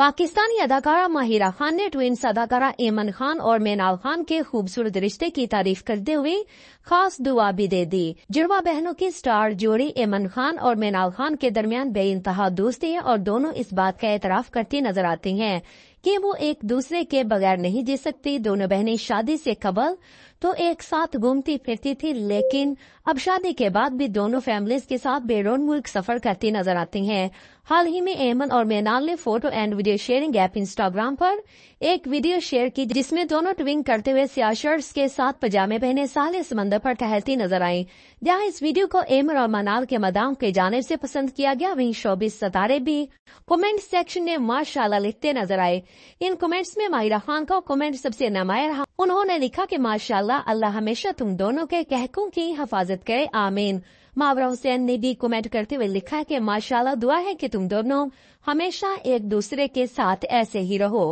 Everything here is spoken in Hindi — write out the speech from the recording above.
पाकिस्तानी अदाकारा माहिरा खान ने ट्विंस अदाकारा एमन खान और मेनाल खान के खूबसूरत रिश्ते की तारीफ करते हुए खास दुआ भी दे दी जुड़वा बहनों की स्टार जोड़ी एमन खान और मेनाल खान के दरमियान बे दोस्ती है और दोनों इस बात का एतराफ करती नजर आती हैं कि वो एक दूसरे के बगैर नहीं जी सकती दोनों बहनें शादी से कबल तो एक साथ घूमती फिरती थी लेकिन अब शादी के बाद भी दोनों फैमिलीज के साथ बेरोन मुल्क सफर करती नजर आती हैं हाल ही में एमन और मैनाल ने photo and video sharing app Instagram पर एक वीडियो शेयर की जिसमें दोनों ट्विंग करते हुए सियाशर्स के साथ पजामे पहने साले समंदर पर टहलती नजर आई जहाँ इस वीडियो को एमन और मनाल के मदाओं के जानेब से पसंद किया गया वहीं शोबिस सतारे भी कमेंट सेक्शन में माशाला लिखते नजर आए इन कमेंट्स में माहिरा खान का कमेंट सबसे नमाया रहा उन्होंने लिखा कि माशाल्लाह अल्लाह हमेशा तुम दोनों के कहकों की हिफाजत करे आमीन मावरा हुसैन ने भी कमेंट करते हुए लिखा है कि माशाल्लाह दुआ है कि तुम दोनों हमेशा एक दूसरे के साथ ऐसे ही रहो